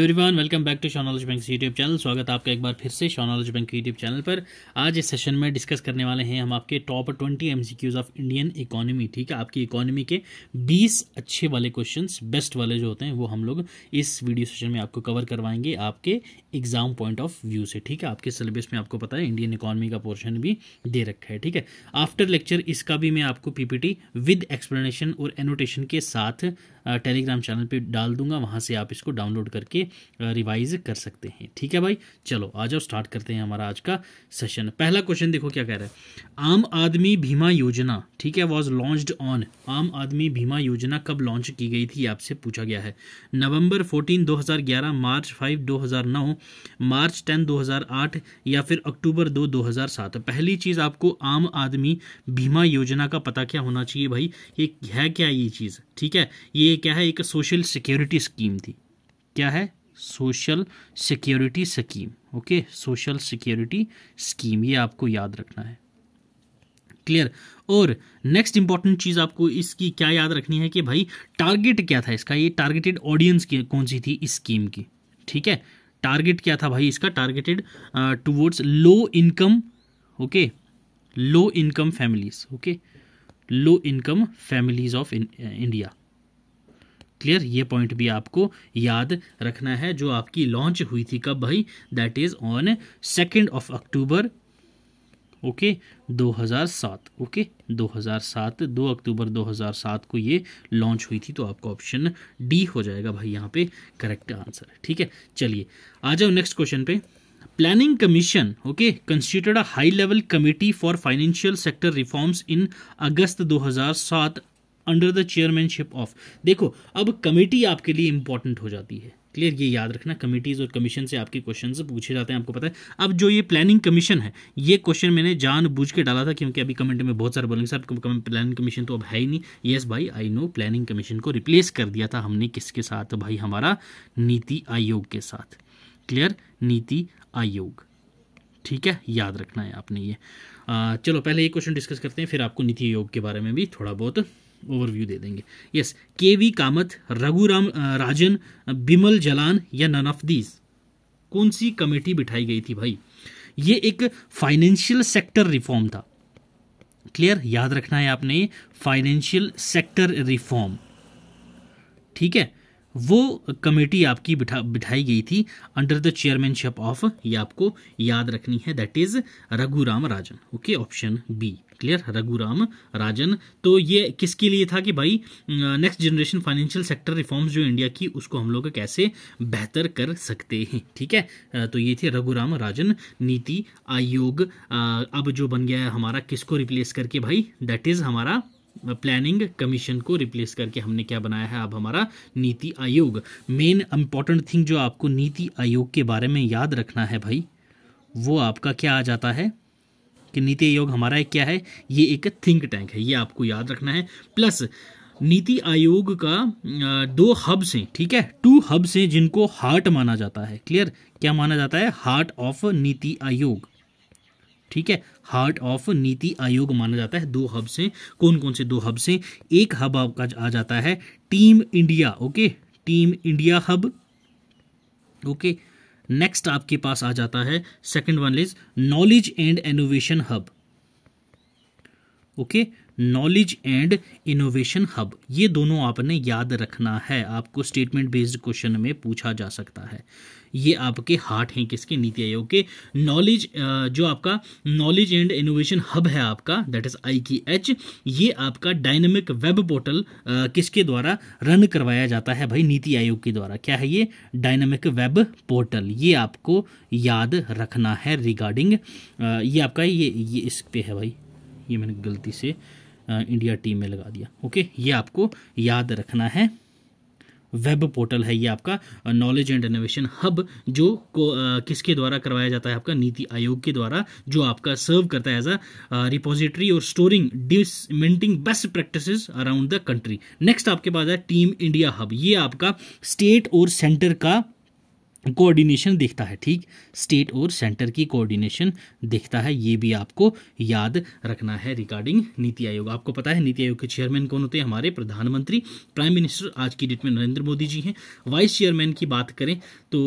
Everyone welcome back to शॉनॉलेज bank YouTube channel स्वागत है आपका एक बार फिर से शॉनॉलेज बैंक यूट्यूब चैनल पर आज इस सेशन में डिस्कस करने वाले हैं हम आपके top twenty MCQs of Indian economy ठीक है आपकी इकोनॉमी के 20 अच्छे वाले क्वेश्चंस बेस्ट वाले जो होते हैं वो हम लोग इस वीडियो सेशन में आपको कवर करवाएंगे आपके एग्जाम पॉइंट ऑफ व्यू से ठीक है आपके सिलेबस में आपको पता है इंडियन इकोनॉमी का पोर्शन भी दे रखा है ठीक है आफ्टर लेक्चर इसका भी मैं आपको पीपीटी विद एक्सप्लेनेशन और एनोटेशन के साथ टेलीग्राम चैनल पे डाल दूंगा वहाँ से आप इसको डाउनलोड करके रिवाइज कर सकते हैं ठीक है भाई चलो आ जाओ स्टार्ट करते हैं हमारा आज का सेशन पहला क्वेश्चन देखो क्या कह रहा है आम आदमी बीमा योजना ठीक है वॉज लॉन्च्ड ऑन आम आदमी बीमा योजना कब लॉन्च की गई थी आपसे पूछा गया है नवंबर फोर्टीन दो मार्च फाइव दो मार्च टेन दो या फिर अक्टूबर दो दो पहली चीज़ आपको आम आदमी बीमा योजना का पता क्या होना चाहिए भाई ये है क्या ये चीज़ ठीक है ये ये क्या है एक सोशल सिक्योरिटी स्कीम थी क्या है social security scheme okay social security scheme ये आपको याद रखना है क्लियर और नेक्स्ट इंपॉर्टेंट चीज़ आपको इसकी क्या याद रखनी है कि भाई टारगेट क्या था इसका ये टारगेटेड ऑडियंस की कौन सी थी इस स्कीम की ठीक है टारगेट क्या था भाई इसका targeted towards low income okay low income families okay low income families of India clear ये पॉइंट भी आपको याद रखना है जो आपकी लॉन्च हुई थी कब भाई that is on second of October okay 2007 okay 2007 2 October 2007 को ये लॉन्च हुई थी तो आपका ऑप्शन डी हो जाएगा भाई यहाँ पे करेक्ट आंसर ठीक है चलिए आ जाओ नेक्स्ट क्वेश्चन पे planning commission okay constituted a high level committee for financial sector reforms in August 2007 under the chairmanship of देखो अब कमेटी आपके लिए इंपॉर्टेंट हो जाती है क्लियर ये याद रखना कमेटीज़ और कमीशन से आपके क्वेश्चन पूछे जाते हैं आपको पता है अब जो ये प्लानिंग कमीशन है ये क्वेश्चन मैंने जान बूझ के डाला था क्योंकि अभी कमेंट में बहुत सारे बोलेंगे सर प्लानिंग कमीशन तो अब है ही नहीं येस भाई आई नो प्लानिंग कमीशन को रिप्लेस कर दिया था हमने किसके साथ भाई हमारा नीति आयोग के साथ क्लियर नीति आयोग ठीक है याद रखना है आपने ये आ, चलो पहले ये क्वेश्चन डिस्कस करते हैं फिर आपको नीति आयोग के बारे में भी थोड़ा बहुत ओवरव्यू दे देंगे yes K V Kamath Raghuram Rajan Bimal Jalan या नन ऑफ दीज कौन सी कमेटी बिठाई गई थी भाई ये एक फाइनेंशियल सेक्टर रिफॉर्म था क्लियर याद रखना है आपने फाइनेंशियल सेक्टर रिफॉर्म ठीक है वो कमेटी आपकी बिठा बिठाई गई थी अंडर द चेयरमैनशिप ऑफ ये आपको याद रखनी है that is Raghuram Rajan okay option B clear Raghuram Rajan तो ये किसके लिए था कि भाई next generation financial sector reforms जो इंडिया की उसको हम लोग कैसे बेहतर कर सकते हैं ठीक है तो ये थे रघुराम राजन नीति आयोग अब जो बन गया है हमारा किसको रिप्लेस करके भाई दैट इज़ हमारा प्लानिंग कमीशन को रिप्लेस करके हमने क्या बनाया है अब हमारा नीति आयोग मेन इंपॉर्टेंट थिंग जो आपको नीति आयोग के बारे में याद रखना है भाई वो आपका क्या आ जाता है कि नीति आयोग हमारा एक क्या है ये एक थिंक टैंक है ये आपको याद रखना है प्लस नीति आयोग का दो हब्स हैं ठीक है टू हब्स हैं जिनको हार्ट माना जाता है क्लियर क्या माना जाता है हार्ट ऑफ नीति आयोग ठीक है हार्ट ऑफ नीति आयोग माना जाता है दो हब से कौन कौन से दो हब से एक हब आपका आ जाता है team India okay team India hub okay next आपके पास आ जाता है second one is knowledge and innovation hub okay knowledge and innovation hub ये दोनों आपने याद रखना है आपको स्टेटमेंट बेस्ड क्वेश्चन में पूछा जा सकता है ये आपके हार्ट हैं किसके नीति आयोग के नॉलेज जो आपका नॉलेज एंड इनोवेशन हब है आपका दैट इज आई की एच ये आपका डायनेमिक वेब पोर्टल किसके द्वारा रन करवाया जाता है भाई नीति आयोग के द्वारा क्या है ये डायनेमिक वेब पोर्टल ये आपको याद रखना है रिगार्डिंग ये आपका ये ये इस पे है भाई ये मैंने गलती से इंडिया टीम में लगा दिया ओके ये आपको याद रखना है वेब पोर्टल है ये आपका नॉलेज एंड इनोवेशन हब जो को किसके द्वारा करवाया जाता है आपका नीति आयोग के द्वारा जो आपका सर्व करता है एज अ रिपोजिटरी और storing disseminating best practice around the country next आपके पास है टीम इंडिया हब ये आपका स्टेट और सेंटर का कोऑर्डिनेशन दिखता है ठीक स्टेट और सेंटर की कोऑर्डिनेशन दिखता है ये भी आपको याद रखना है रिगार्डिंग नीति आयोग आपको पता है नीति आयोग के चेयरमैन कौन होते हैं हमारे प्रधानमंत्री प्राइम मिनिस्टर आज की डेट में नरेंद्र मोदी जी हैं वाइस चेयरमैन की बात करें तो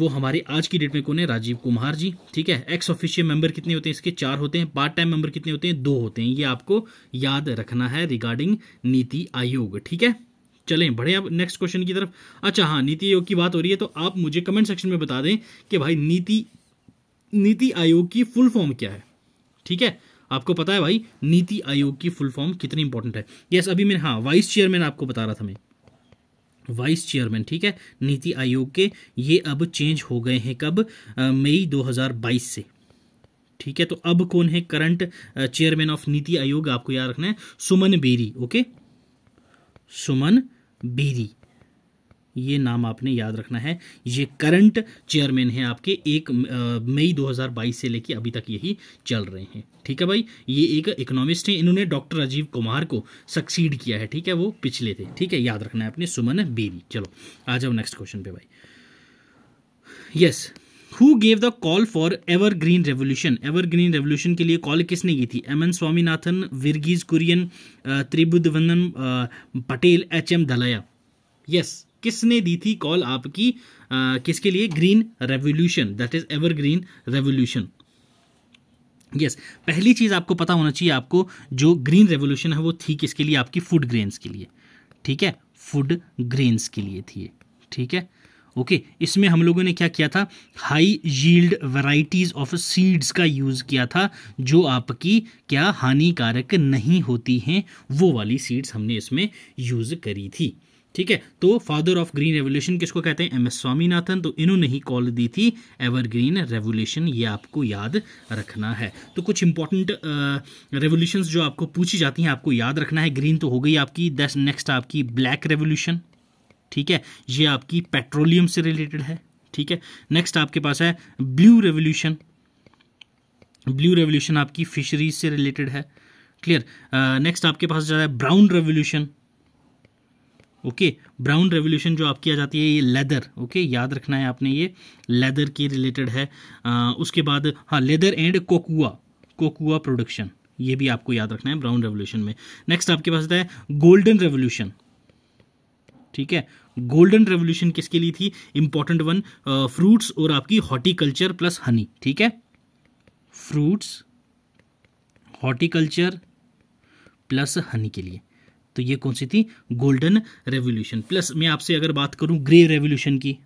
वो हमारे आज की डेट में कौन है राजीव कुमार जी ठीक है एक्स ऑफिशियल मेंबर कितने होते हैं इसके चार होते हैं पार्ट टाइम मेंबर कितने होते हैं दो होते हैं ये आपको याद रखना है रिगार्डिंग नीति आयोग ठीक है चलें बढ़े आप नेक्स्ट क्वेश्चन की तरफ अच्छा हाँ नीति आयोग की बात हो रही है तो आप मुझे कमेंट सेक्शन में बता दें कि भाई नीति नीति आयोग की फुल फॉर्म क्या है ठीक है आपको पता है भाई नीति आयोग की फुल फॉर्म कितनी इंपॉर्टेंट है यस अभी मैं हाँ वाइस चेयरमैन आपको बता रहा था मैं वाइस चेयरमैन ठीक है नीति आयोग के ये अब चेंज हो गए हैं कब मई 2022 से ठीक है तो अब कौन है करंट चेयरमैन ऑफ नीति आयोग आपको याद रखना है सुमन बेरी ओके सुमन बेरी ये नाम आपने याद रखना है ये करंट चेयरमैन है आपके एक मई 2022 से लेके अभी तक यही चल रहे हैं ठीक है भाई ये एक इकोनॉमिस्ट हैं इन्होंने डॉक्टर राजीव कुमार को सक्सीड किया है ठीक है वो पिछले थे ठीक है याद रखना है अपने सुमन बेरी चलो आ जाओ नेक्स्ट क्वेश्चन पे भाई yes yes, who gave the call for evergreen revolution evergreen revolution के लिए कॉल किसने की थी M N Swaminathan Verghese Kurien Tribhuvandas Patel H M Dalaya yes किसने दी थी कॉल आपकी आ, किसके लिए green revolution that is evergreen revolution yes yes, पहली चीज़ आपको पता होना चाहिए आपको जो ग्रीन रेवोल्यूशन है वो थी किसके लिए आपकी फूड ग्रेन्स के लिए ठीक है फूड ग्रेन्स के लिए थी ठीक है ओके इसमें हम लोगों ने क्या किया था high yield varieties of seeds का यूज़ किया था जो आपकी क्या हानिकारक नहीं होती हैं वो वाली सीड्स हमने इसमें यूज़ करी थी ठीक है तो फादर ऑफ ग्रीन रेवोल्यूशन किसको कहते हैं एम एस स्वामीनाथन तो इन्होंने ही कॉल दी थी एवरग्रीन रेवोल्यूशन ये आपको याद रखना है तो कुछ इंपॉर्टेंट रेवोल्यूशंस जो आपको पूछी जाती हैं आपको याद रखना है ग्रीन तो हो गई आपकी दस नेक्स्ट आपकी ब्लैक रेवोल्यूशन ठीक है ये आपकी पेट्रोलियम से रिलेटेड है ठीक है नेक्स्ट आपके पास है ब्लू रेवोल्यूशन ब्लू रेवोल्यूशन आपकी फिशरीज से रिलेटेड है क्लियर नेक्स्ट uh, आपके पास जा रहा है brown revolution okay brown revolution जो आपकी आ जाती है ये लेदर ओके okay? याद रखना है आपने ये लेदर की रिलेटेड है uh, उसके बाद हाँ leather and cocoa cocoa production ये भी आपको याद रखना है ब्राउन रेवोल्यूशन में नेक्स्ट आपके पास आता है गोल्डन रेवोल्यूशन ठीक है गोल्डन रेवोल्यूशन किसके लिए थी इंपॉर्टेंट वन फ्रूट्स और आपकी हॉर्टिकल्चर प्लस हनी ठीक है फ्रूट्स हॉर्टिकल्चर प्लस हनी के लिए तो ये कौन सी थी गोल्डन रेवोल्यूशन प्लस मैं आपसे अगर बात करूं ग्रे रेवोल्यूशन की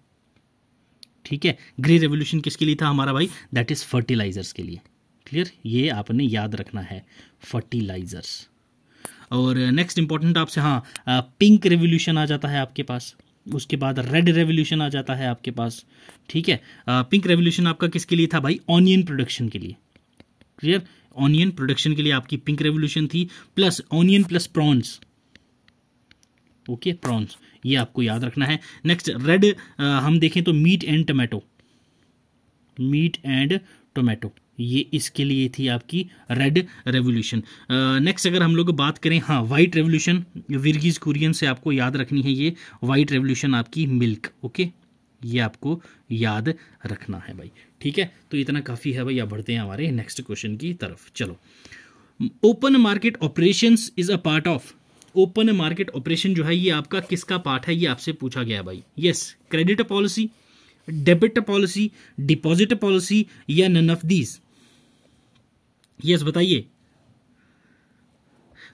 ठीक है ग्रे रेवोल्यूशन किसके लिए था हमारा भाई दैट इज़ फर्टिलाइजर्स के लिए क्लियर ये आपने याद रखना है फर्टिलाइजर्स और नेक्स्ट इंपॉर्टेंट आपसे हाँ पिंक रेवोल्यूशन आ जाता है आपके पास उसके बाद रेड रेवोल्यूशन आ जाता है आपके पास ठीक है पिंक रेवोल्यूशन आपका किसके लिए था भाई ऑनियन प्रोडक्शन के लिए क्लियर ऑनियन प्रोडक्शन के लिए आपकी पिंक रेवोल्यूशन थी plus onion plus prawns okay prawns ये आपको याद रखना है नेक्स्ट रेड हम देखें तो meat and tomato meat and tomato ये इसके लिए थी आपकी रेड रेवोल्यूशन नेक्स्ट अगर हम लोग बात करें हाँ वाइट रेवोल्यूशन विरगीज कुरियन से आपको याद रखनी है ये वाइट रेवोल्यूशन आपकी मिल्क ओके ये आपको याद रखना है भाई ठीक है तो इतना काफ़ी है भाई आप बढ़ते हैं हमारे नेक्स्ट क्वेश्चन की तरफ चलो open market operation is a part of open market operation जो है ये आपका किसका पार्ट है ये आपसे पूछा गया भाई yes credit policy debit policy deposit policy या नन ऑफ दीज यस बताइए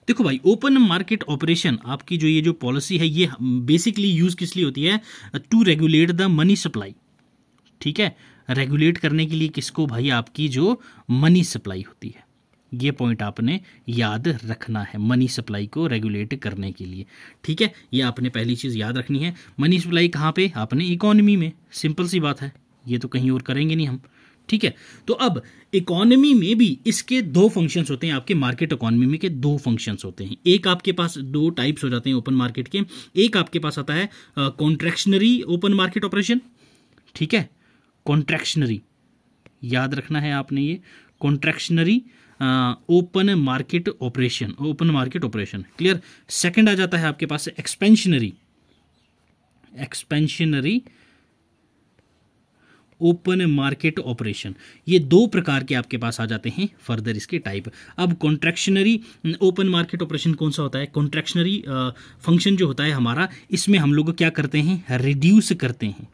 देखो भाई ओपन मार्केट ऑपरेशन आपकी जो ये जो पॉलिसी है ये बेसिकली यूज किस लिए होती है to regulate the money supply ठीक है रेगुलेट करने के लिए किसको भाई आपकी जो मनी सप्लाई होती है ये पॉइंट आपने याद रखना है मनी सप्लाई को रेगुलेट करने के लिए ठीक है ये आपने पहली चीज़ याद रखनी है मनी सप्लाई कहाँ पे आपने इकोनॉमी में सिंपल सी बात है ये तो कहीं और करेंगे नहीं हम ठीक है तो अब इकोनॉमी में भी इसके दो फंक्शंस होते हैं आपके मार्केट इकोनॉमी में के दो फंक्शंस होते हैं एक आपके पास दो टाइप्स हो जाते हैं ओपन मार्केट के एक आपके पास आता है कॉन्ट्रैक्शनरी ओपन मार्केट ऑपरेशन ठीक है कॉन्ट्रैक्शनरी याद रखना है आपने ये contractionary open market operation open market operation clear second आ जाता है आपके पास expansionary expansionary open market operation ये दो प्रकार के आपके पास आ जाते हैं फर्दर इसके टाइप अब कॉन्ट्रैक्शनरी ओपन मार्केट ऑपरेशन कौन सा होता है कॉन्ट्रैक्शनरी फंक्शन जो होता है हमारा इसमें हम लोग क्या करते हैं रिड्यूस करते हैं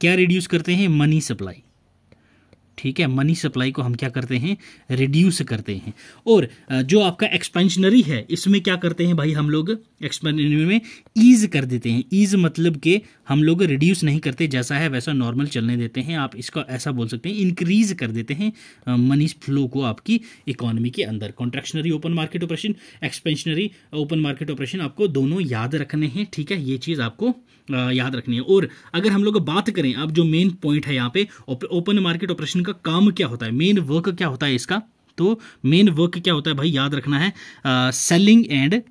क्या रिड्यूस करते हैं मनी सप्लाई ठीक है मनी सप्लाई को हम क्या करते हैं रिड्यूस करते हैं और जो आपका एक्सपेंशनरी है इसमें क्या करते हैं भाई हम लोग एक्सपेरिमेंट में ईज कर देते हैं ईज मतलब कि हम लोग रिड्यूस नहीं करते जैसा है वैसा नॉर्मल चलने देते हैं आप इसको ऐसा बोल सकते हैं इंक्रीज कर देते हैं मनी फ्लो को आपकी इकोनॉमी के अंदर contractionary open market operation expansionary open market operation आपको दोनों याद रखने हैं ठीक है ये चीज़ आपको याद रखनी है और अगर हम लोग बात करें अब जो मेन पॉइंट है यहाँ पे ओपन मार्केट ऑपरेशन का काम क्या होता है मेन वर्क क्या होता है इसका तो मेन वर्क क्या होता है भाई याद रखना है selling and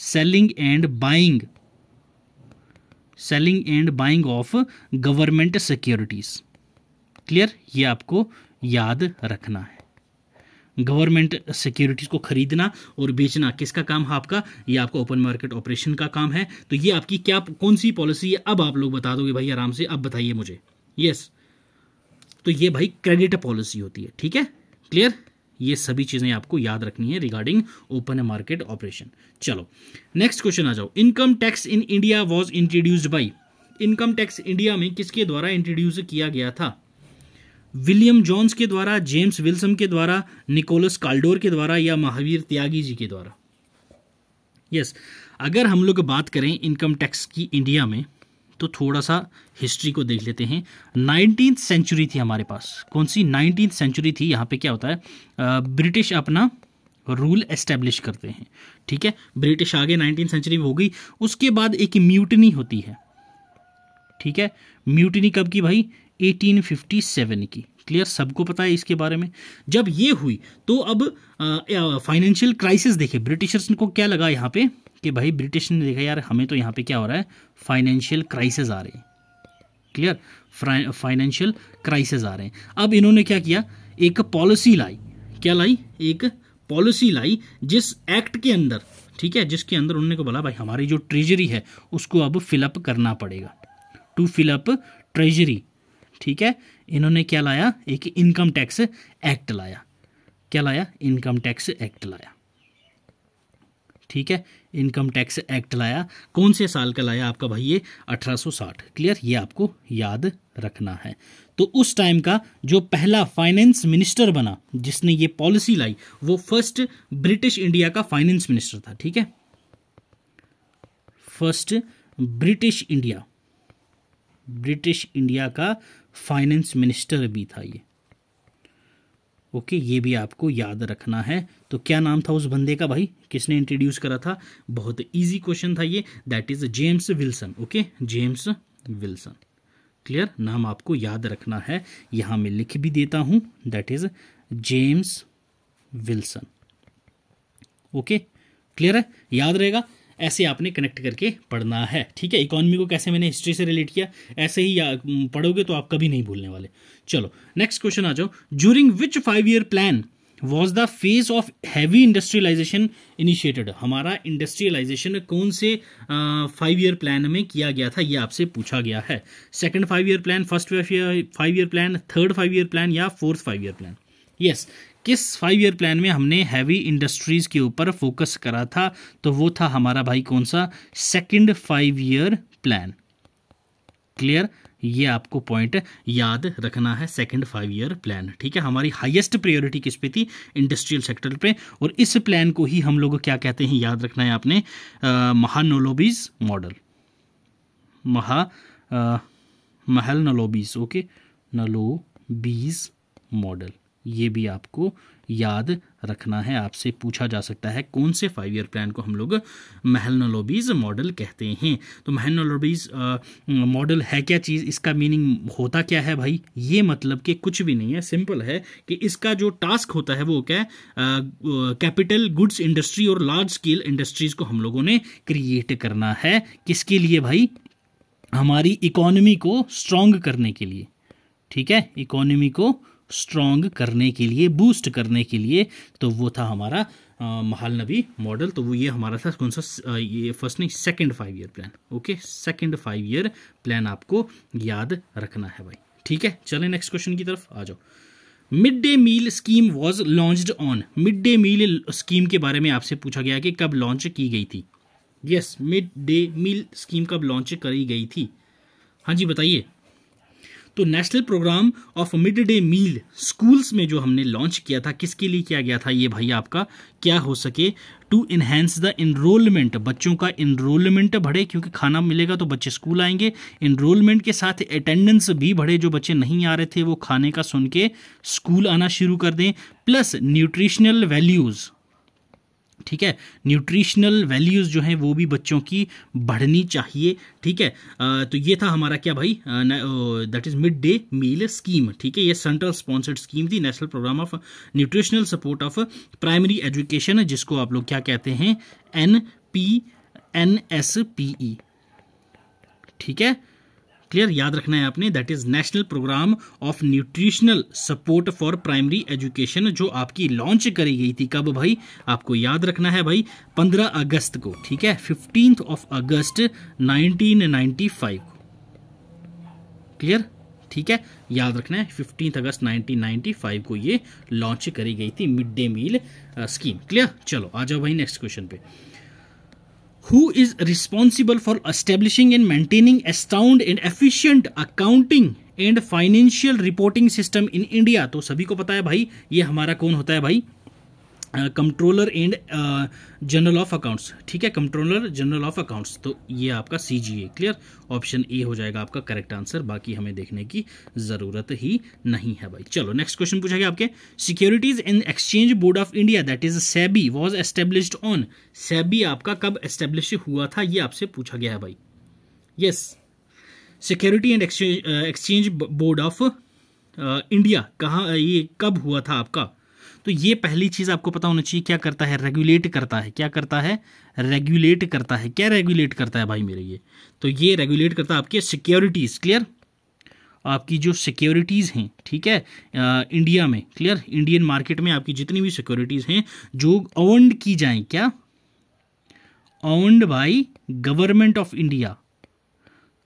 selling and buying selling and buying of government securities clear ये आपको याद रखना है गवर्नमेंट सिक्योरिटीज़ को खरीदना और बेचना किसका काम है आपका ये आपका ओपन मार्केट ऑपरेशन का काम है तो ये आपकी क्या कौन सी पॉलिसी है अब आप लोग बता दोगे भाई आराम से अब बताइए मुझे यस yes. तो ये भाई क्रेडिट पॉलिसी होती है ठीक है क्लियर ये सभी चीज़ें आपको याद रखनी है रिगार्डिंग ओपन मार्केट ऑपरेशन चलो नेक्स्ट क्वेश्चन आ जाओ income tax in India was introduced by income tax India में किसके द्वारा इंट्रोड्यूस किया गया था विलियम जॉन्स के द्वारा जेम्स विल्सम के द्वारा निकोलस काल्डोर के द्वारा या महावीर त्यागी जी के द्वारा यस yes, अगर हम लोग बात करें इनकम टैक्स की इंडिया में तो थोड़ा सा हिस्ट्री को देख लेते हैं नाइनटीन सेंचुरी थी हमारे पास कौन सी नाइनटीन सेंचुरी थी यहाँ पे क्या होता है ब्रिटिश अपना रूल एस्टेब्लिश करते हैं ठीक है ब्रिटिश आगे नाइनटीन सेंचुरी में हो गई उसके बाद एक म्यूटनी होती है ठीक है म्यूटनी कब की भाई 1857 की क्लियर सबको पता है इसके बारे में जब ये हुई तो अब फाइनेंशियल क्राइसिस देखे ब्रिटिशर्स को क्या लगा यहाँ पे कि भाई ब्रिटिश ने देखा यार हमें तो यहाँ पे क्या हो रहा है फाइनेंशियल क्राइसिस आ रही है क्लियर फाइनेंशियल क्राइसिस आ रहे हैं अब इन्होंने क्या किया एक पॉलिसी लाई क्या लाई एक पॉलिसी लाई जिस एक्ट के अंदर ठीक है जिसके अंदर उन्होंने को बोला भाई हमारी जो ट्रेजरी है उसको अब फिलअप करना पड़ेगा टू फिलअप ट्रेजरी ठीक है इन्होंने क्या लाया एक इनकम टैक्स एक्ट लाया क्या लाया इनकम टैक्स एक्ट लाया ठीक है इनकम टैक्स एक्ट लाया कौन से साल का लाया आपका भाई ये 1860 क्लियर ये आपको याद रखना है तो उस टाइम का जो पहला फाइनेंस मिनिस्टर बना जिसने ये पॉलिसी लाई वो फर्स्ट ब्रिटिश इंडिया का फाइनेंस मिनिस्टर था ठीक है first British India British India का फाइनेंस मिनिस्टर भी था ये ओके ये भी आपको याद रखना है तो क्या नाम था उस बंदे का भाई किसने इंट्रोड्यूस करा था बहुत इजी क्वेश्चन था ये that is James Wilson okay James Wilson clear नाम आपको याद रखना है यहां मैं लिख भी देता हूं that is James Wilson okay clear है याद रहेगा ऐसे आपने कनेक्ट करके पढ़ना है ठीक है इकोनॉमी को कैसे मैंने हिस्ट्री से रिलेट किया ऐसे ही पढ़ोगे तो आप कभी नहीं भूलने वाले चलो नेक्स्ट क्वेश्चन आ जाओ during which five year plan was the phase of heavy industrialization initiated हमारा इंडस्ट्रियलाइजेशन कौन से फाइव ईयर प्लान में किया गया था ये आपसे पूछा गया है second five year plan first five year plan third five year plan या fourth five year plan yes किस फाइव ईयर प्लान में हमने हैवी इंडस्ट्रीज़ के ऊपर फोकस करा था तो वो था हमारा भाई कौन सा second five year plan clear ये आपको पॉइंट याद रखना है सेकंड फाइव ईयर प्लान ठीक है हमारी हाईएस्ट प्रायोरिटी किस पे थी इंडस्ट्रियल सेक्टर पे और इस प्लान को ही हम लोग क्या कहते हैं याद रखना है आपने महानोलोबीज मॉडल महा महल नलोबीज ओके नलोबीज मॉडल ये भी आपको याद रखना है आपसे पूछा जा सकता है कौन से फाइव ईयर प्लान को हम लोग महलनोलोबीज मॉडल कहते हैं तो महलनोलोबीज मॉडल है क्या चीज़ इसका मीनिंग होता क्या है भाई ये मतलब कि कुछ भी नहीं है सिंपल है कि इसका जो टास्क होता है वो क्या है कैपिटल गुड्स इंडस्ट्री और लार्ज स्केल इंडस्ट्रीज़ को हम लोगों ने क्रिएट करना है किसके लिए भाई हमारी इकोनॉमी को स्ट्रॉन्ग करने के लिए ठीक है इकोनॉमी को स्ट्रॉन्ग करने के लिए बूस्ट करने के लिए तो वो था हमारा महाल नबी मॉडल तो वो ये हमारा था कौन सा ये फर्स्ट नहीं second five year plan okay second five year plan आपको याद रखना है भाई ठीक है चले नेक्स्ट क्वेश्चन की तरफ आ जाओ mid day meal scheme was launch on mid day meal scheme के बारे में आपसे पूछा गया कि कब लॉन्च की गई थी yes mid day meal scheme कब लॉन्च करी गई थी हाँ जी बताइए तो national programme of mid day meal schools में जो हमने लॉन्च किया था किसके लिए किया गया था ये भाई आपका क्या हो सके टू इन्हेंस द इनरोलमेंट बच्चों का इनरोलमेंट बढ़े क्योंकि खाना मिलेगा तो बच्चे स्कूल आएंगे इनरोलमेंट के साथ अटेंडेंस भी बढ़े जो बच्चे नहीं आ रहे थे वो खाने का सुन के स्कूल आना शुरू कर दें प्लस न्यूट्रिशनल वैल्यूज़ ठीक है न्यूट्रिशनल वैल्यूज़ जो हैं वो भी बच्चों की बढ़नी चाहिए ठीक है आ, तो ये था हमारा क्या भाई that is mid day meal scheme ठीक है ये सेंट्रल स्पॉन्सर्ड स्कीम थी national programme of nutritional support of primary education जिसको आप लोग क्या कहते हैं N P N S P E ठीक है क्लियर याद रखना है आपने that is national programme of nutritional support for primary education जो आपकी लॉन्च करी गई थी कब भाई आपको याद रखना है भाई 15 अगस्त को ठीक है फिफ्टींथ ऑफ अगस्त 1995 क्लियर ठीक है याद रखना है फिफ्टींथ अगस्त 1995 को ये लॉन्च करी गई थी mid day meal scheme clear चलो आ जाओ भाई नेक्स्ट क्वेश्चन पे who is responsible for establishing and maintaining a sound and efficient accounting and financial reporting system in India तो सभी को पता है भाई ये हमारा कौन होता है भाई controller and general of accounts ठीक है कंट्रोलर जनरल ऑफ अकाउंट्स तो ये आपका सी जी ए क्लियर ऑप्शन ए हो जाएगा आपका करेक्ट आंसर बाकी हमें देखने की ज़रूरत ही नहीं है भाई चलो नेक्स्ट क्वेश्चन पूछा गया आपके securities and exchange board of India that is SEBI was established on SEBI आपका कब एस्टेब्लिश हुआ था ये आपसे पूछा गया है भाई yes security and exchange board of India कहाँ ये कब हुआ था आपका तो ये पहली चीज़ आपको पता होना चाहिए क्या करता है रेगुलेट करता है क्या करता है रेगुलेट करता है क्या रेगुलेट करता है भाई मेरे ये तो ये रेगुलेट करता है आपकी सिक्योरिटीज़ क्लियर आपकी जो सिक्योरिटीज़ हैं ठीक है आ, इंडिया में क्लियर इंडियन मार्केट में आपकी जितनी भी सिक्योरिटीज़ हैं जो ओंड की जाए क्या owned by government of India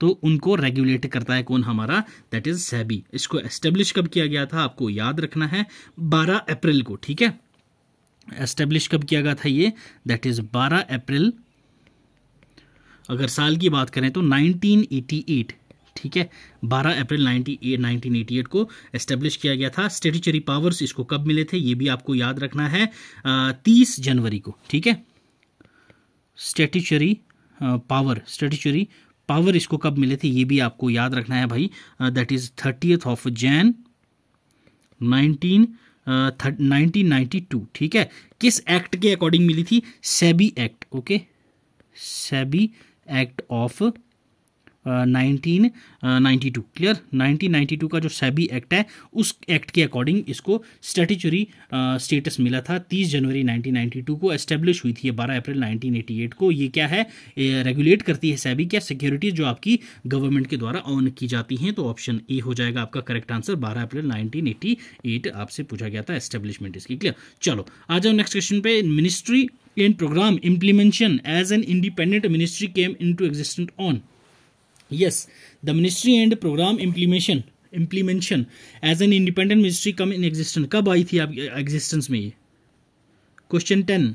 तो उनको रेगुलेट करता है कौन हमारा दैट इज सेबी इसको एस्टेब्लिश कब किया गया था आपको याद रखना है 12 अप्रैल को ठीक है एस्टेब्लिश कब किया गया था ये दैट इज 12 अप्रैल अगर साल की बात करें तो 1988 ठीक है 12 अप्रैल 98 1988 को एस्टेब्लिश किया गया था स्टेटूचरी पावर्स इसको कब मिले थे ये भी आपको याद रखना है तीस जनवरी को ठीक है स्टेटरी पावर स्टेटरी पावर इसको कब मिले थे ये भी आपको याद रखना है भाई that is thirtieth of Jan nineteen nineteen two ठीक है किस एक्ट के अकॉर्डिंग मिली थी SEBI act okay SEBI act of nineteen two clear nineteen two का जो सैबी एक्ट है उस एक्ट के अकॉर्डिंग इसको स्टैटिचुरी स्टेटस मिला था तीस जनवरी नाइनटीन नाइन्टी टू को एस्टेब्लिश हुई थी बारह अप्रैल नाइनटीन एटी एट को ये क्या है रेगुलेट करती है सैबी क्या सिक्योरिटीज जो आपकी गवर्नमेंट के द्वारा ऑन की जाती हैं तो ऑप्शन ए हो जाएगा आपका करेक्ट आंसर बारह अप्रैल नाइनटीन एटी एट आपसे पूछा गया था एस्टेब्लिशमेंट इसकी क्लियर चलो आ जाओ नेक्स्ट क्वेश्चन पे ministry and programme implementation as an independent ministry came into existent on yes the ministry and programme implementation implementation as an independent ministry come in existence कब आई थी आपकी existence में ये question ten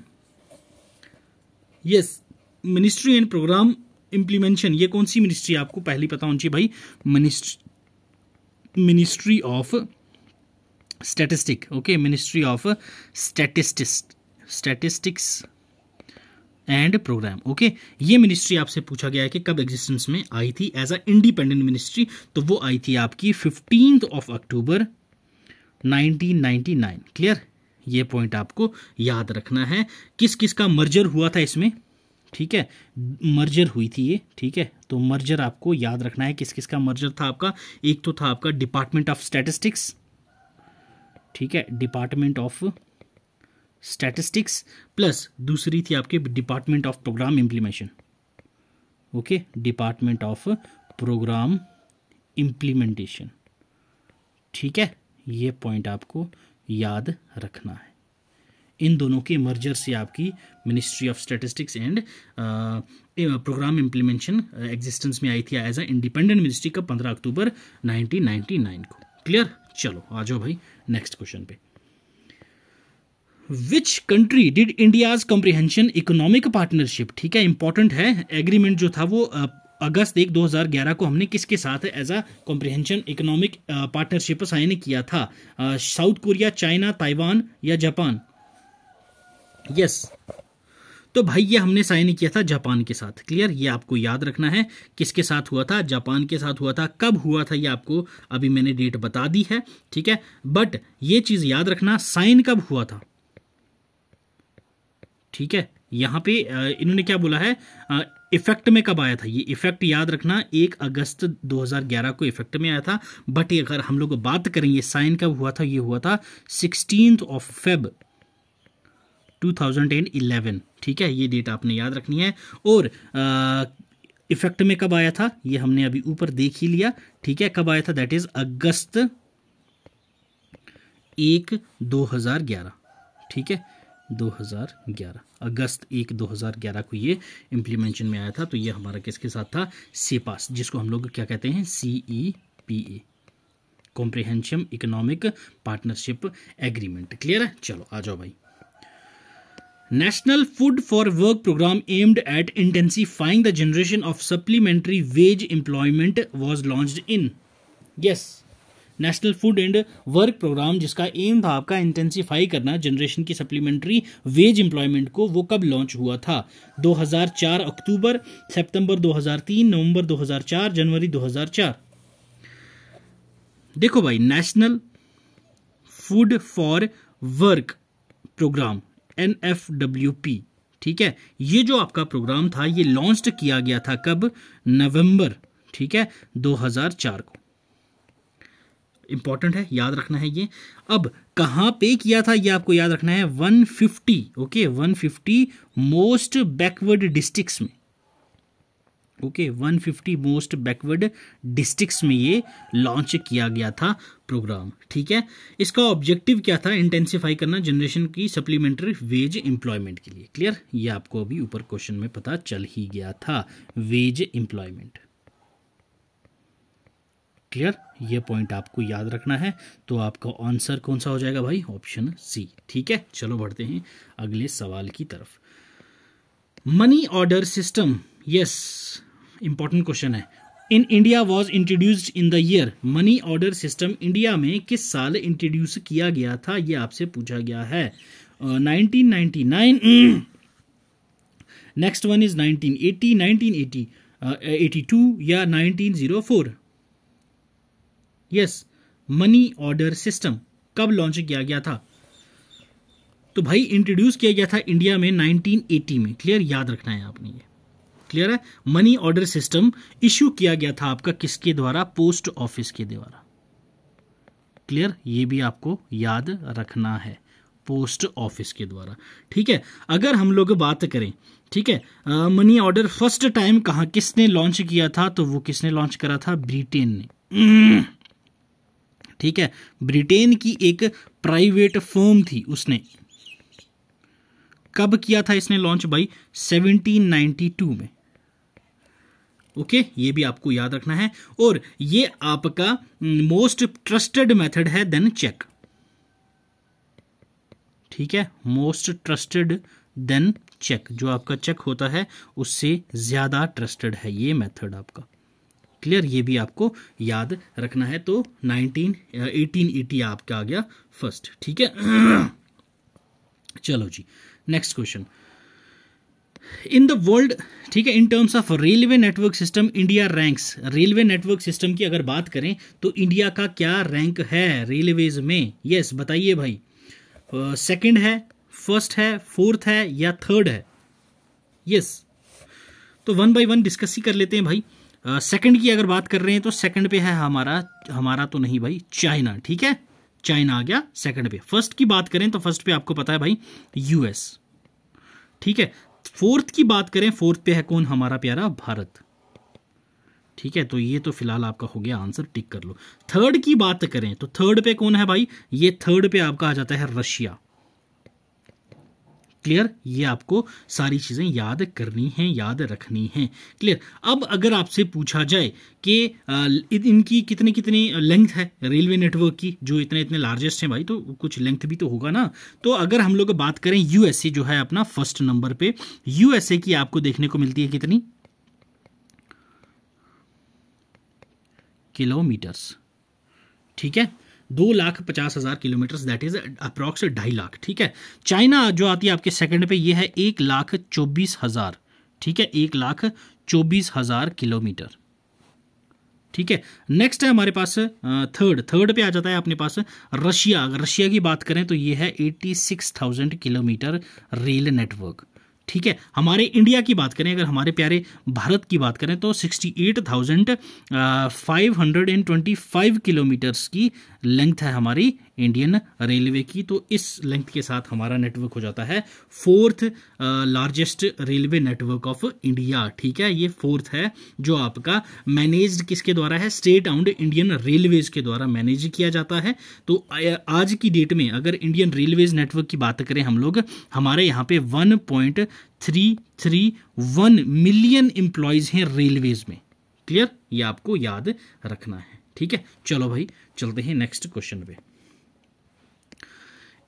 yes ministry and programme implementation ये कौन सी ministry आपको पहली पता होनी चाहिए भाई ministry ministry of statistic okay ministry of statistics statistics and programme okay ये मिनिस्ट्री आपसे पूछा गया है कि कब एग्जिस्टेंस में आई थी एज अ इंडिपेंडेंट मिनिस्ट्री तो वो आई थी आपकी फिफ्टीन ऑफ अक्टूबर 1999 क्लियर ये पॉइंट आपको याद रखना है किस किस का मर्जर हुआ था इसमें ठीक है मर्जर हुई थी ये ठीक है तो मर्जर आपको याद रखना है किस किस का मर्जर था आपका एक तो था आपका डिपार्टमेंट ऑफ स्टैटिस्टिक्स ठीक है डिपार्टमेंट ऑफ स्टैटिस्टिक्स प्लस दूसरी थी आपके department of programme implementation okay department of programme implementation ठीक है ये पॉइंट आपको याद रखना है इन दोनों के मर्जर से आपकी ministry of statistics and programme implementation existence में आई थी एज अ इंडिपेंडेंट मिनिस्ट्री का पंद्रह अक्टूबर 1999 को क्लियर चलो आ जाओ भाई नेक्स्ट क्वेश्चन पे which country did India's comprehension economic partnership ठीक है इंपॉर्टेंट है एग्रीमेंट जो था वो अगस्त एक 2011 को हमने किसके साथ as a comprehension economic partnership sign किया था साउथ कोरिया चाइना ताइवान या जापान यस yes. तो भाई ये हमने साइन किया था जापान के साथ क्लियर ये आपको याद रखना है किसके साथ हुआ था जापान के साथ हुआ था कब हुआ था ये आपको अभी मैंने डेट बता दी है ठीक है बट ये चीज़ याद रखना साइन कब हुआ था ठीक है यहाँ पे इन्होंने क्या बोला है इफेक्ट में कब आया था ये इफेक्ट याद रखना एक अगस्त 2011 को इफेक्ट में आया था बट अगर हम लोग बात करें ये साइन कब हुआ था ये हुआ था सिक्सटीन ऑफ फेब 2011 ठीक है ये डेट आपने याद रखनी है और आ, इफेक्ट में कब आया था ये हमने अभी ऊपर देख ही लिया ठीक है कब आया था दैट इज अगस्त एक दो ठीक है 2011 अगस्त एक 2011 को ये इम्प्लीमेंटेशन में आया था तो ये हमारा किसके साथ था से पास जिसको हम लोग क्या कहते हैं C E P A comprehensive economic partnership agreement clear है चलो आ जाओ भाई national food for work programme aimed at intensifying the generation of supplementary wage employment was launch in yes national food and work programme जिसका aim था आपका intensify करना generation की सप्लीमेंट्री वेज एम्प्लॉयमेंट को वो कब लॉन्च हुआ था 2004 अक्टूबर सितंबर 2003 नवंबर 2004 जनवरी 2004 देखो भाई national food for work programme N F W P ठीक है ये जो आपका प्रोग्राम था ये लॉन्च किया गया था कब नवंबर ठीक है 2004 को इंपॉर्टेंट है याद रखना है ये अब कहाँ पे किया था ये आपको याद रखना है 150 okay okay, 150 most backward districts में okay okay, 150 most backward districts में ये लॉन्च किया गया था प्रोग्राम ठीक है इसका ऑब्जेक्टिव क्या था इंटेंसिफाई करना जनरेशन की सप्लीमेंट्री वेज एम्प्लॉयमेंट के लिए क्लियर ये आपको अभी ऊपर क्वेश्चन में पता चल ही गया था वेज एम्प्लॉयमेंट क्लियर ये पॉइंट आपको याद रखना है तो आपका आंसर कौन सा हो जाएगा भाई ऑप्शन सी ठीक है चलो बढ़ते हैं अगले सवाल की तरफ money order system yes important question है in India was introduced in the year money order system India में किस साल इंट्रोड्यूस किया गया था यह आपसे पूछा गया है nineteen nine next one is nineteen eighty nineteen eighty eighty two या nineteen zero four yes money order system कब लॉन्च किया गया था तो भाई इंट्रोड्यूस किया गया था इंडिया में 1980 में क्लियर याद रखना है आपने ये क्लियर है मनी ऑर्डर सिस्टम इश्यू किया गया था आपका किसके द्वारा पोस्ट ऑफिस के द्वारा क्लियर ये भी आपको याद रखना है पोस्ट ऑफिस के द्वारा ठीक है अगर हम लोग बात करें ठीक है मनी ऑर्डर फर्स्ट टाइम कहा किसने लॉन्च किया था तो वो किसने लॉन्च करा था ब्रिटेन ने ठीक है ब्रिटेन की एक प्राइवेट फर्म थी उसने कब किया था इसने लॉन्च भाई 1792 में ओके ये भी आपको याद रखना है और ये आपका मोस्ट ट्रस्टेड मेथड है देन चेक ठीक है मोस्ट ट्रस्टेड देन चेक जो आपका चेक होता है उससे ज़्यादा ट्रस्टेड है ये मेथड आपका क्लियर ये भी आपको याद रखना है तो नाइनटीन एटीन एटी आपका आ गया फर्स्ट ठीक है चलो जी next question in the world ठीक है in terms of railway network system India ranks railway network system की अगर बात करें तो इंडिया का क्या रैंक है रेलवेज में यस yes, बताइए भाई सेकंड uh, है फर्स्ट है फोर्थ है या थर्ड है यस yes. तो वन बाय वन डिस्कस ही कर लेते हैं भाई सेकंड की अगर बात कर रहे हैं तो सेकंड पे है हमारा हमारा तो नहीं भाई चाइना ठीक है चाइना आ गया सेकंड पे फर्स्ट की बात करें तो फर्स्ट पे आपको पता है भाई यूएस ठीक है फोर्थ की बात करें फोर्थ पे है कौन हमारा प्यारा भारत ठीक है तो ये तो फिलहाल आपका हो गया आंसर टिक कर लो थर्ड की बात करें तो थर्ड पे कौन है भाई ये थर्ड पे आपका आ जाता है रशिया क्लियर ये आपको सारी चीज़ें याद करनी हैं याद रखनी हैं क्लियर अब अगर आपसे पूछा जाए कि इनकी कितनी कितनी लेंथ है रेलवे नेटवर्क की जो इतने इतने लार्जेस्ट हैं भाई तो कुछ लेंथ भी तो होगा ना तो अगर हम लोग बात करें यूएसए जो है अपना फर्स्ट नंबर पे यूएसए की आपको देखने को मिलती है कितनी किलोमीटर्स ठीक है दो लाख पचास हज़ार किलोमीटर दैट इज़ अप्रॉक्स ढाई लाख ठीक है चाइना जो आती है आपके सेकंड पे ये है एक लाख चौबीस हज़ार ठीक है एक लाख चौबीस हज़ार किलोमीटर ठीक है नेक्स्ट है हमारे पास थर्ड थर्ड पे आ जाता है अपने पास रशिया अगर रशिया की बात करें तो ये है eighty six thousand kilometre rail network ठीक है हमारे इंडिया की बात करें अगर हमारे प्यारे भारत की बात करें तो sixty eight thousand five hundred and twenty five kilometres की लेंथ है हमारी इंडियन रेलवे की तो इस लेंथ के साथ हमारा नेटवर्क हो जाता है fourth largest railway network of India ठीक है ये फोर्थ है जो आपका मैनेज्ड किसके द्वारा है स्टेट आउंड इंडियन रेलवेज के द्वारा मैनेज किया जाता है तो आज की डेट में अगर इंडियन रेलवेज नेटवर्क की बात करें हम लोग हमारे यहाँ पे point three three one million employees हैं रेलवेज़ में क्लियर ये आपको याद रखना है ठीक है चलो भाई चलते हैं नेक्स्ट क्वेश्चन पे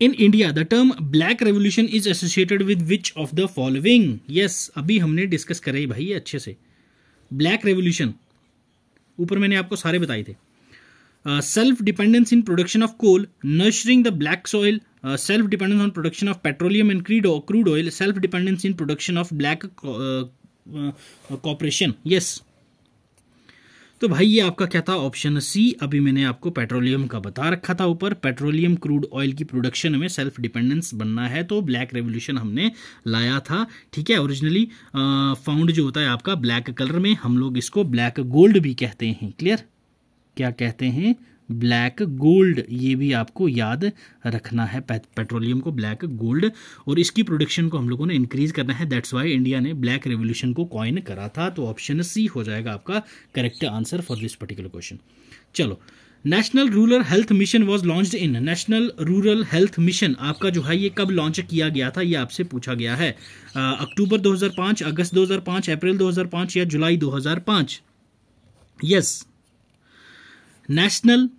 in India the term black revolution is associated with which of the following yes अभी हमने डिस्कस करे भाई अच्छे से ब्लैक रेवोल्यूशन ऊपर मैंने आपको सारे बताए थे self dependence in production of coal nurturing the black soil dependence on production of petroleum and creed crude oil self dependence in production of black corporation yes तो भाई ये आपका क्या था ऑप्शन सी अभी मैंने आपको पेट्रोलियम का बता रखा था ऊपर पेट्रोलियम क्रूड ऑयल की प्रोडक्शन में सेल्फ डिपेंडेंस बनना है तो ब्लैक रेवोल्यूशन हमने लाया था ठीक है ओरिजिनली फाउंड uh, जो होता है आपका ब्लैक कलर में हम लोग इसको ब्लैक गोल्ड भी कहते हैं क्लियर क्या कहते हैं ब्लैक गोल्ड ये भी आपको याद रखना है पेट्रोलियम को ब्लैक गोल्ड और इसकी प्रोडक्शन को हम लोगों ने इंक्रीज करना है दैट्स वाई इंडिया ने ब्लैक रेवोल्यूशन को कॉइन करा था तो ऑप्शन सी हो जाएगा आपका correct answer for this particular question चलो national rural health mission was launch in national rural health mission आपका जो है ये कब लॉन्च किया गया था ये आपसे पूछा गया है अक्टूबर 2005 अगस्त 2005 अप्रैल 2005 या जुलाई 2005 yes yes, national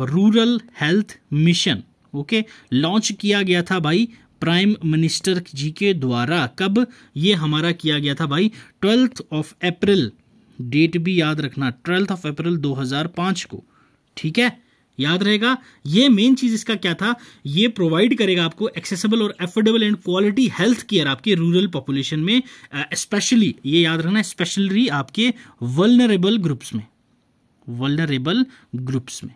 rural health mission okay launch किया गया था भाई प्राइम मिनिस्टर जी के द्वारा कब ये हमारा किया गया था भाई ट्वेल्थ ऑफ अप्रैल डेट भी याद रखना ट्वेल्थ ऑफ अप्रैल 2005 को ठीक है याद रहेगा ये मेन चीज इसका क्या था ये प्रोवाइड करेगा आपको एक्सेसिबल और affordable and quality health care आपके रूरल पॉपुलेशन में स्पेशली ये याद रखना स्पेशली आपके वलनरेबल ग्रुप्स में वल्डरेबल ग्रुप्स में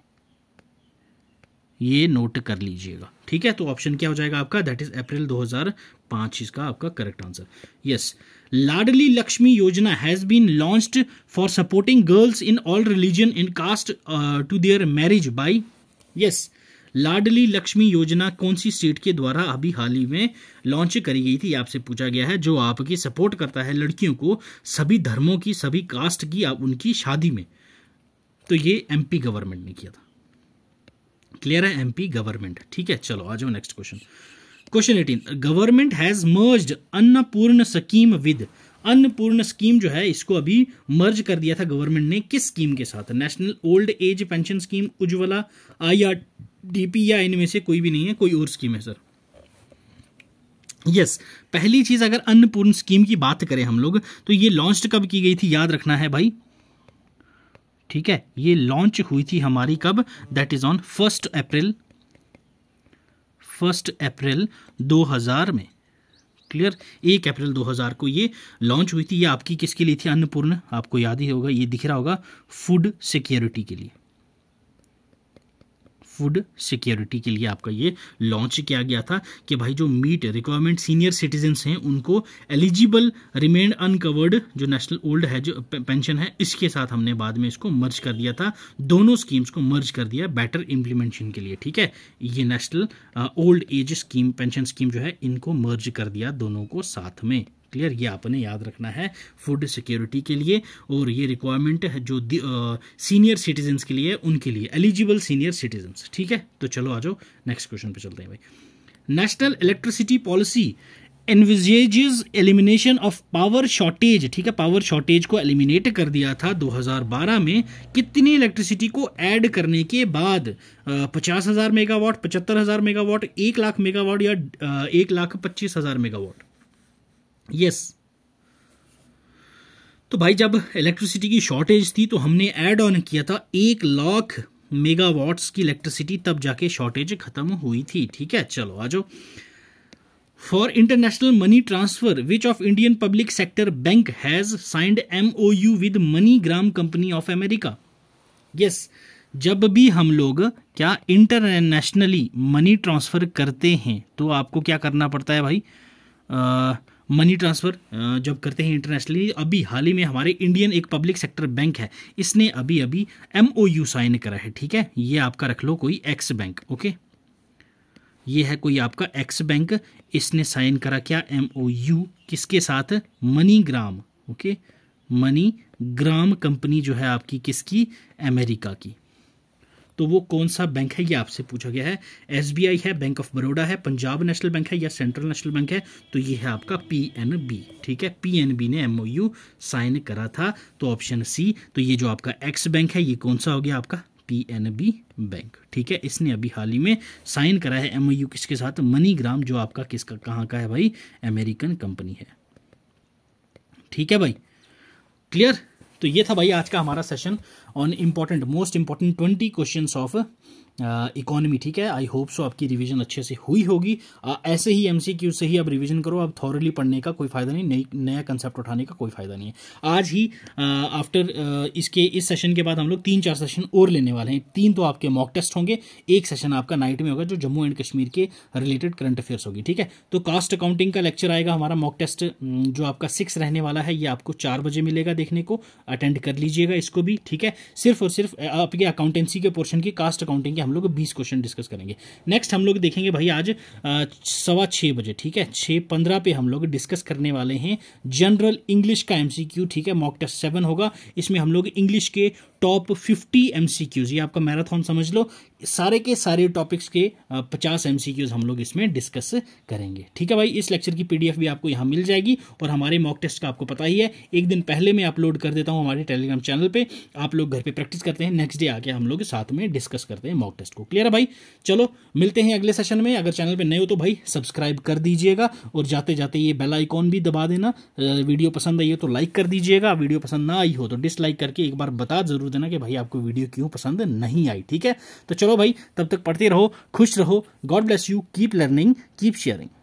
ये नोट कर लीजिएगा ठीक है तो ऑप्शन क्या हो जाएगा आपका दैट इज अप्रैल 2005 इसका आपका correct answer yes Ladli Lakshmi Yojana has been launched for supporting girls in all religion in caste to their marriage by yes Ladli Lakshmi Yojana कौन सी स्टेट के द्वारा अभी हाल ही में लॉन्च करी गई थी आपसे पूछा गया है जो आपकी सपोर्ट करता है लड़कियों को सभी धर्मों की सभी कास्ट की आप उनकी शादी में तो ये एमपी गवर्नमेंट ने किया था क्लियर है एमपी गवर्नमेंट ठीक है चलो आ जाओ next question question eighteen government has merge Annapurna scheme with Annapurna scheme जो है इसको अभी मर्ज कर दिया था गवर्नमेंट ने किस स्कीम के साथ national old age pension scheme Ujjwala I R D P या इनमें से कोई भी नहीं है कोई और स्कीम है सर यस yes, पहली चीज़ अगर अन्नपूर्ण स्कीम की बात करें हम लोग तो ये लॉन्च कब की गई थी याद रखना है भाई ठीक है ये लॉन्च हुई थी हमारी कब that is on first April first April 2000 में क्लियर एक अप्रैल 2000 को ये लॉन्च हुई थी ये आपकी किसके लिए थी अन्नपूर्ण आपको याद ही होगा ये दिख रहा होगा फूड सिक्योरिटी के लिए फूड सिक्योरिटी के लिए आपका ये लॉन्च किया गया था कि भाई जो मीट रिक्वायरमेंट सीनियर सिटीजन्स हैं उनको एलिजिबल रिमेन अनकवर्ड जो नेशनल ओल्ड है जो पेंशन है इसके साथ हमने बाद में इसको मर्ज कर दिया था दोनों स्कीम्स को मर्ज कर दिया बेटर इम्प्लीमेंटेशन के लिए ठीक है ये national old age scheme pension scheme जो है इनको मर्ज कर दिया दोनों को साथ में क्लियर ये आपने याद रखना है फूड सिक्योरिटी के लिए और ये रिक्वायरमेंट है जो सीनियर सिटीजन्स के लिए उनके लिए एलिजिबल सीनियर सिटीजन्स ठीक है तो चलो आ जाओ नेक्स्ट क्वेश्चन पे चलते हैं भाई national electricity policy envisages elimination of power shortage ठीक है पावर शॉर्टेज को एलिमिनेट कर दिया था 2012 में कितनी इलेक्ट्रिसिटी को ऐड करने के बाद पचास हज़ार मेगावाट पचहत्तर हज़ार मेगावाट एक लाख मेगावाट या एक लाख पच्चीस हज़ार मेगावाट यस yes. तो भाई जब इलेक्ट्रिसिटी की शॉर्टेज थी तो हमने ऐड ऑन किया था एक लाख मेगावाट्स की इलेक्ट्रिसिटी तब जाके शॉर्टेज ख़त्म हुई थी ठीक है चलो आ जाओ for international money transfer which of Indian public sector bank has signed M O U with MoneyGram company of America yes जब भी हम लोग क्या इंटरनेशनली मनी ट्रांसफ़र करते हैं तो आपको क्या करना पड़ता है भाई आ, मनी ट्रांसफ़र जब करते हैं इंटरनेशनली अभी हाल ही में हमारे इंडियन एक पब्लिक सेक्टर बैंक है इसने अभी अभी एम साइन करा है ठीक है ये आपका रख लो कोई एक्स बैंक ओके ये है कोई आपका एक्स बैंक इसने साइन करा क्या एम ओ यू किसके साथ MoneyGram okay MoneyGram company जो है आपकी किसकी अमेरिका की तो वो कौन सा बैंक है ये आपसे पूछा गया है एस है बैंक ऑफ बड़ोड़ा है पंजाब नेशनल बैंक है या सेंट्रल नेशनल बैंक है तो ये है आपका पी ठीक है पी ने एम साइन करा था तो ऑप्शन सी तो ये जो आपका एक्स बैंक है ये कौन सा हो गया आपका बी बैंक ठीक है इसने अभी हाल ही में साइन करा है एम किसके साथ मनीग्राम जो आपका किसका कहाँ का है भाई अमेरिकन कंपनी है ठीक है भाई क्लियर तो ये था भाई आज का हमारा session on important most important twenty question of economy ठीक है आई होप सो आपकी रिवीजन अच्छे से हुई होगी आ, ऐसे ही एमसीक्यू से ही आप रिवीजन करो आप थॉरली पढ़ने का कोई फ़ायदा नहीं नई नया कंसेप्ट उठाने का कोई फ़ायदा नहीं है आज ही आफ्टर इसके इस सेशन के बाद हम लोग तीन चार सेशन और लेने वाले हैं तीन तो आपके मॉक टेस्ट होंगे एक सेशन आपका नाइट में होगा जो जम्मू एंड कश्मीर के रिलेटेड करंट अफेयर्स होगी ठीक है तो कास्ट अकाउंटिंग का लेक्चर आएगा हमारा मॉक टेस्ट जो आपका सिक्स रहने वाला है ये आपको चार बजे मिलेगा देखने को अटेंड कर लीजिएगा इसको भी ठीक है सिर्फ और सिर्फ आपके अकाउंटेंसी के पोर्शन की कास्ट अकाउंटिंग के हम लोग बीस क्वेश्चन डिस्कस करेंगे नेक्स्ट हम लोग देखेंगे भाई आज सवा छः बजे ठीक है छः पंद्रह पे हम लोग डिस्कस करने वाले हैं जनरल इंग्लिश का एम ठीक है मॉक टेस्ट सेवन होगा इसमें हम लोग इंग्लिश के टॉप फिफ्टी एम ये आपका मैराथन समझ लो सारे के सारे टॉपिक्स के पचास एम हम लोग इसमें डिस्कस करेंगे ठीक है भाई इस लेक्चर की पीडीएफ भी आपको यहाँ मिल जाएगी और हमारे मॉक टेस्ट का आपको पता ही है एक दिन पहले मैं अपलोड कर देता हूँ हमारे टेलीग्राम चैनल पे आप लोग घर पे प्रैक्टिस करते हैं नेक्स्ट डे आके हम लोग साथ में डिस्कस करते हैं मॉक टेस्ट को क्लियर है भाई चलो मिलते हैं अगले सेशन में अगर चैनल पर नए हो तो भाई सब्सक्राइब कर दीजिएगा और जाते जाते ये बेल आइकॉन भी दबा देना वीडियो पसंद आई हो तो लाइक कर दीजिएगा वीडियो पसंद ना आई हो तो डिसलाइक करके एक बार बता जरूर देना कि भाई आपको वीडियो क्यों पसंद नहीं आई ठीक है तो चलो भाई तब तक पढ़ते रहो खुश रहो God bless you keep learning keep sharing